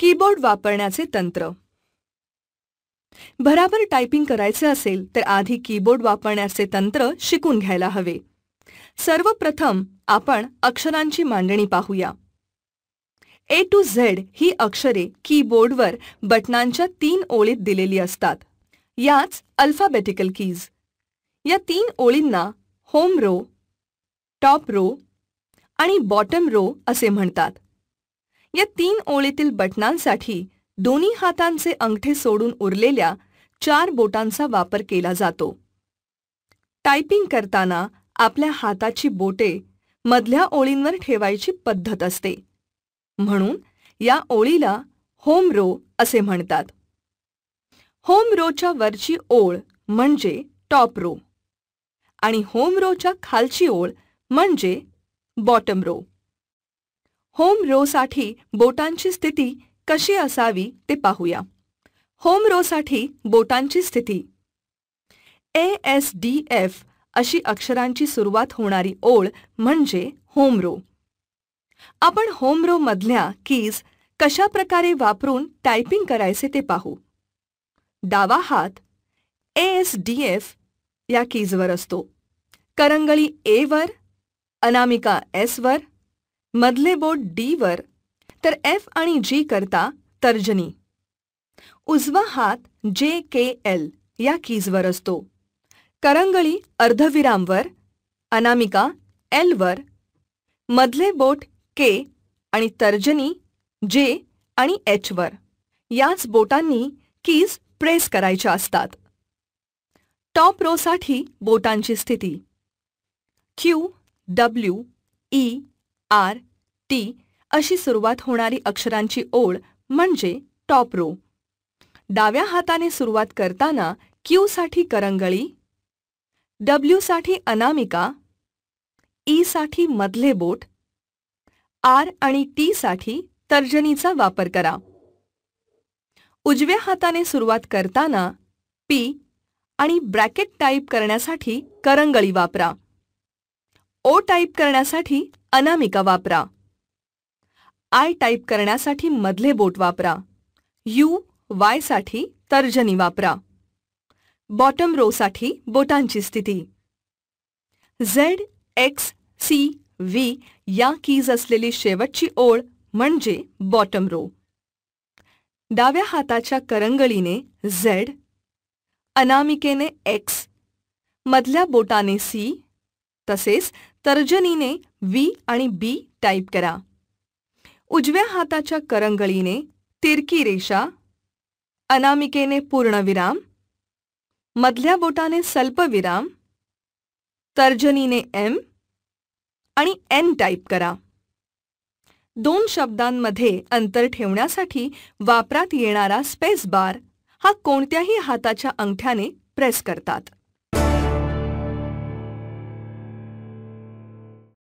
keyboard वापरण्याचे तंत्र बराबर टायपिंग करायचे असेल तर आधी कीबोर्ड वापरण्याचे तंत्र शिकून घ्यायला हवे सर्वप्रथम आपण अक्षरांची मांडणी पाहूया ए टू झेड ही अक्षरे कीबोर्डवर बटनांच्या तीन ओळीत दिलेली असतात याच अल्फाबेटिकल कीज या तीन ओळींना होम रो टॉप रो आणि बॉटम रो असे म्हणतात या तीन ओळीतील बटणांसाठी दोन्ही हातांचे अंगठे सोडून उरलेल्या चार बोटांचा वापर केला जातो टायपिंग करताना आपल्या हाताची बोटे मधल्या ओळींवर ठेवायची पद्धत असते म्हणून या ओळीला होम रो असे म्हणतात होम रोच्या वरची ओळ म्हणजे टॉप रो आणि होम रोच्या खालची ओळ म्हणजे बॉटम रो होम रोसाठी बोटांची स्थिती कशी असावी ते पाहूया होम साठी बोटांची स्थिती ए एस डी एफ अशी अक्षरांची सुरुवात होणारी ओळ म्हणजे होम रो आपण होम रो मधल्या कीज कशा प्रकारे वापरून टायपिंग करायचे ते पाहू डावा हात ए एस डी एफ या कीजवर असतो करंगळी ए वर अनामिका एस वर मधले बोट डी वर तर एफ आणि जी करता तर्जनी उजवा हात जे के एल या कीजवर असतो करंगळी अर्धविरामवर अनामिका एलवर मधले बोट के आणि तर्जनी जे आणि एचवर याच बोटांनी कीज प्रेस करायच्या असतात टॉप रोसाठी बोटांची स्थिती Q W E R T अशी सुरुवात होणारी अक्षरांची ओळ म्हणजे टॉप रो डाव्या हाताने सुरुवात करताना क्यू साठी करंगळी डब्ल्यू साठी अनामिका ई साठी मधले बोट आर आणि टी साठी तर्जनीचा वापर करा उजव्या हाताने सुरुवात करताना पी आणि ब्रॅकेट टाईप करण्यासाठी करंगळी वापरा ओ टाईप करण्यासाठी अनामिका वापरा आय टाईप करण्यासाठी मधले बोट वापरा यू वाय साठी तर्जनी वापरा बॉटम रोसाठी बोटांची स्थिती झेड एक्स सी व्ही या कीज असलेली शेवटची ओळ म्हणजे बॉटम रो डाव्या हाताच्या करंगळीने झेड अनामिकेने एक्स मधल्या बोटाने सी तसेच तर्जनीने वी आणि बी टाईप करा उजव्या हाताच्या करंगळीने तिरकी रेषा अनामिकेने पूर्णविराम मधल्या बोटाने सल्पविराम तर्जनीने एम आणि एन टाईप करा दोन शब्दांमध्ये अंतर ठेवण्यासाठी वापरात येणारा स्पेस बार हा कोणत्याही हाताच्या अंगठ्याने प्रेस करतात